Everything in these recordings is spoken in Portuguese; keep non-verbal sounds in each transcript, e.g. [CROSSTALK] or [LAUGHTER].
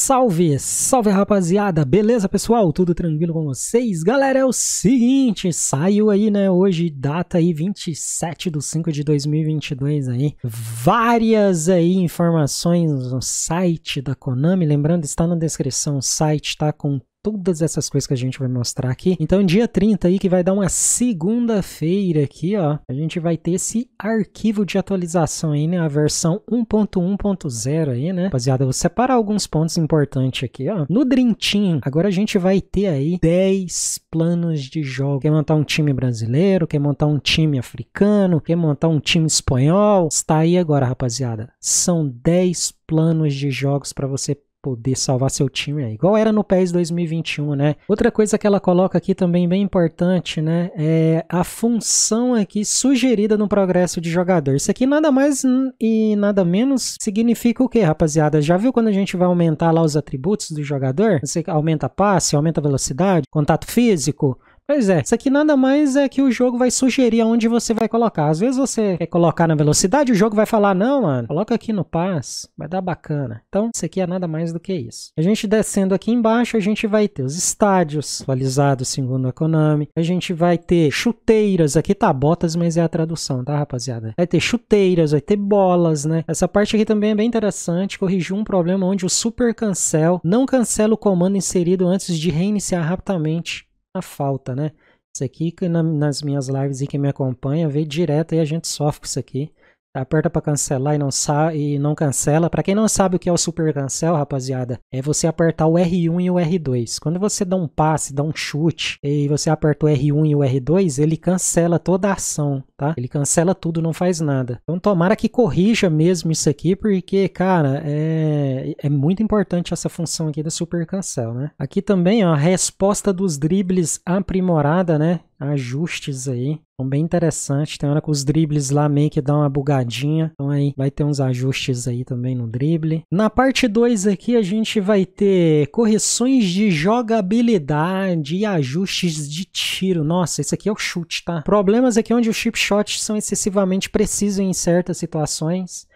Salve, salve rapaziada, beleza pessoal? Tudo tranquilo com vocês? Galera, é o seguinte, saiu aí, né, hoje, data aí 27 de 5 de 2022 aí, várias aí informações no site da Konami, lembrando, está na descrição o site, tá, com todas essas coisas que a gente vai mostrar aqui. Então, dia 30 aí, que vai dar uma segunda-feira aqui, ó, a gente vai ter esse arquivo de atualização aí, né, a versão 1.1.0 aí, né. Rapaziada, vou separar alguns pontos importantes aqui, ó. No Dream Team, agora a gente vai ter aí 10 planos de jogo. Quer montar um time brasileiro, quer montar um time africano, quer montar um time espanhol, está aí agora, rapaziada. São 10 planos de jogos para você poder salvar seu time aí, igual era no PES 2021, né? Outra coisa que ela coloca aqui também bem importante, né, é a função aqui sugerida no progresso de jogador. Isso aqui nada mais e nada menos significa o que, rapaziada? Já viu quando a gente vai aumentar lá os atributos do jogador? Você aumenta passe, aumenta velocidade, contato físico, Pois é, isso aqui nada mais é que o jogo vai sugerir aonde você vai colocar. Às vezes você quer colocar na velocidade, o jogo vai falar, não, mano, coloca aqui no pass, vai dar bacana. Então, isso aqui é nada mais do que isso. A gente descendo aqui embaixo, a gente vai ter os estádios atualizados segundo a Konami. A gente vai ter chuteiras, aqui tá botas, mas é a tradução, tá, rapaziada? Vai ter chuteiras, vai ter bolas, né? Essa parte aqui também é bem interessante, corrigiu um problema onde o super cancel não cancela o comando inserido antes de reiniciar rapidamente na falta, né? Isso aqui que na, nas minhas lives e quem me acompanha vê direto e a gente sofre com isso aqui aperta para cancelar e não, e não cancela. Para quem não sabe o que é o super cancel, rapaziada, é você apertar o R1 e o R2. Quando você dá um passe, dá um chute e você aperta o R1 e o R2, ele cancela toda a ação, tá? Ele cancela tudo, não faz nada. Então tomara que corrija mesmo isso aqui, porque, cara, é, é muito importante essa função aqui da super cancel, né? Aqui também, ó, a resposta dos dribles aprimorada, né? ajustes aí. Então, bem interessante. Tem hora que os dribles lá meio que dão uma bugadinha. Então, aí vai ter uns ajustes aí também no drible. Na parte 2 aqui, a gente vai ter correções de jogabilidade e ajustes de tiro. Nossa, esse aqui é o chute, tá? Problemas aqui é onde os chip shots são excessivamente precisos em certas situações.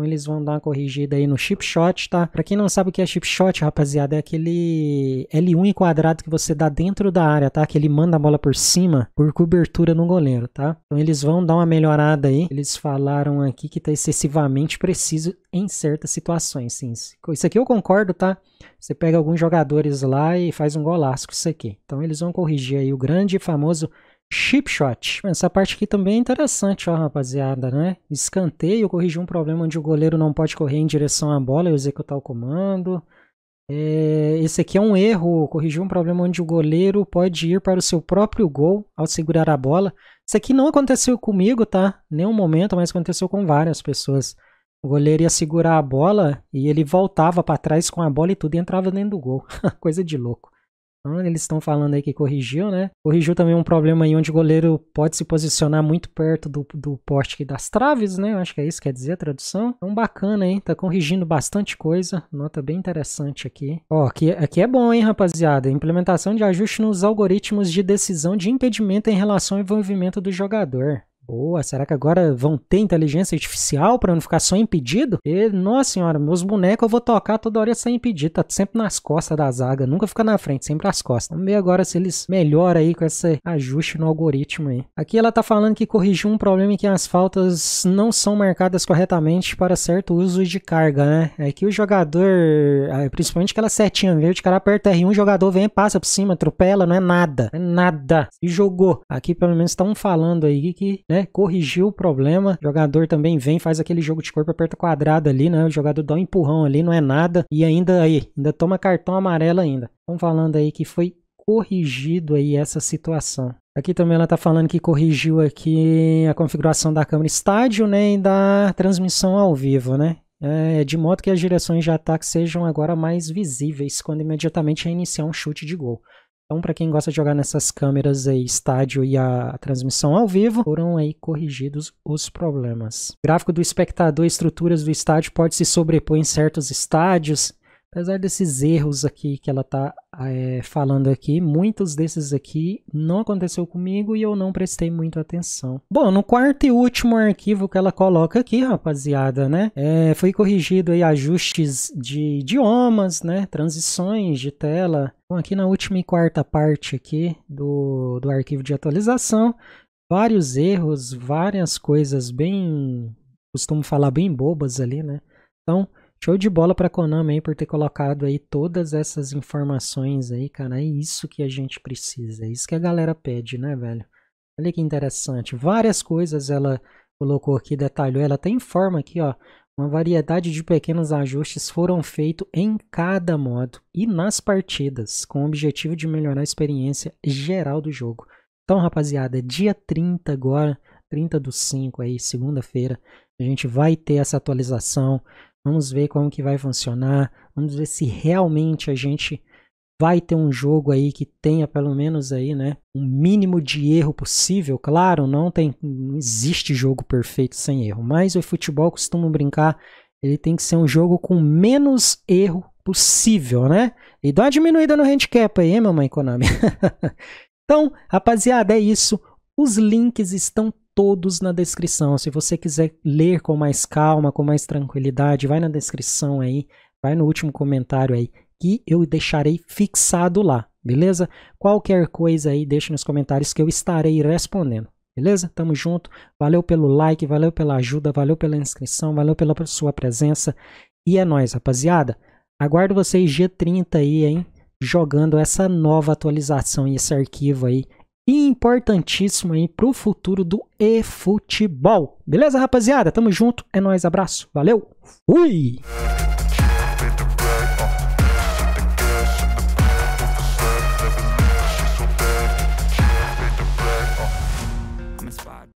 Então eles vão dar uma corrigida aí no chip shot, tá? Para quem não sabe o que é chip shot, rapaziada, é aquele L1 enquadrado que você dá dentro da área, tá? Que ele manda a bola por cima por cobertura no goleiro, tá? Então eles vão dar uma melhorada aí. Eles falaram aqui que tá excessivamente preciso em certas situações, sim. Isso aqui eu concordo, tá? Você pega alguns jogadores lá e faz um golaço com isso aqui. Então eles vão corrigir aí o grande e famoso Chipshot. Essa parte aqui também é interessante, ó, rapaziada, né? Escanteio, corrigir um problema onde o goleiro não pode correr em direção à bola e executar o comando. É, esse aqui é um erro, corrigir um problema onde o goleiro pode ir para o seu próprio gol ao segurar a bola. Isso aqui não aconteceu comigo, tá? Nenhum momento, mas aconteceu com várias pessoas. O goleiro ia segurar a bola e ele voltava para trás com a bola e tudo e entrava dentro do gol. [LAUGHS] Coisa de louco. Então, eles estão falando aí que corrigiu, né? Corrigiu também um problema aí onde o goleiro pode se posicionar muito perto do, do poste das traves, né? Eu acho que é isso que quer dizer a tradução. Então, bacana, hein? Tá corrigindo bastante coisa. Nota bem interessante aqui. Ó, aqui, aqui é bom, hein, rapaziada? Implementação de ajuste nos algoritmos de decisão de impedimento em relação ao envolvimento do jogador. Boa, será que agora vão ter inteligência artificial para não ficar só impedido? E, nossa senhora, meus bonecos eu vou tocar toda hora sem impedir, tá sempre nas costas da zaga, nunca fica na frente, sempre nas costas. Vamos ver agora se eles melhoram aí com esse ajuste no algoritmo aí. Aqui ela tá falando que corrigiu um problema em que as faltas não são marcadas corretamente para certo uso de carga, né? É que o jogador, ah, principalmente aquela setinha verde, o cara aperta R1, o jogador vem, passa por cima, atropela, não é nada, não é nada. E jogou. Aqui pelo menos estão falando aí que, né, né? Corrigiu o problema. O jogador também vem, faz aquele jogo de corpo, aperta quadrado ali, né? O jogador dá um empurrão ali, não é nada. E ainda aí, ainda toma cartão amarelo ainda. Estão falando aí que foi corrigido aí essa situação. Aqui também ela está falando que corrigiu aqui a configuração da câmera estádio, né, e da transmissão ao vivo, né? É, de modo que as direções de ataque sejam agora mais visíveis quando imediatamente reiniciar um chute de gol. Então, para quem gosta de jogar nessas câmeras aí, estádio e a transmissão ao vivo, foram aí corrigidos os problemas. O gráfico do espectador, estruturas do estádio pode se sobrepor em certos estádios. Apesar desses erros aqui que ela está é, falando aqui, muitos desses aqui não aconteceu comigo e eu não prestei muito atenção. Bom, no quarto e último arquivo que ela coloca aqui, rapaziada, né? É, foi corrigido aí ajustes de idiomas, né? Transições de tela. Bom, aqui na última e quarta parte aqui do, do arquivo de atualização, vários erros, várias coisas bem, costumo falar bem bobas ali, né? Então, Show de bola para Konami aí por ter colocado aí todas essas informações aí, cara. É isso que a gente precisa, é isso que a galera pede, né, velho? Olha que interessante. Várias coisas ela colocou aqui, detalhou. Ela até informa aqui, ó. Uma variedade de pequenos ajustes foram feitos em cada modo e nas partidas, com o objetivo de melhorar a experiência geral do jogo. Então, rapaziada, é dia 30 agora, 30 do 5 aí, segunda-feira, a gente vai ter essa atualização Vamos ver como que vai funcionar. Vamos ver se realmente a gente vai ter um jogo aí que tenha pelo menos aí, né, um mínimo de erro possível. Claro, não tem, não existe jogo perfeito sem erro, mas o futebol costuma brincar, ele tem que ser um jogo com menos erro possível, né? E dá uma diminuída no handicap aí, hein, mamãe Konami. [LAUGHS] então, rapaziada, é isso. Os links estão todos na descrição. Se você quiser ler com mais calma, com mais tranquilidade, vai na descrição aí, vai no último comentário aí, que eu deixarei fixado lá, beleza? Qualquer coisa aí, deixa nos comentários que eu estarei respondendo. Beleza? Tamo junto. Valeu pelo like, valeu pela ajuda, valeu pela inscrição, valeu pela sua presença. E é nóis, rapaziada. Aguardo vocês dia 30 aí, hein? Jogando essa nova atualização e esse arquivo aí importantíssimo aí para o futuro do e-futebol. Beleza, rapaziada? Tamo junto, é nóis, abraço, valeu, fui!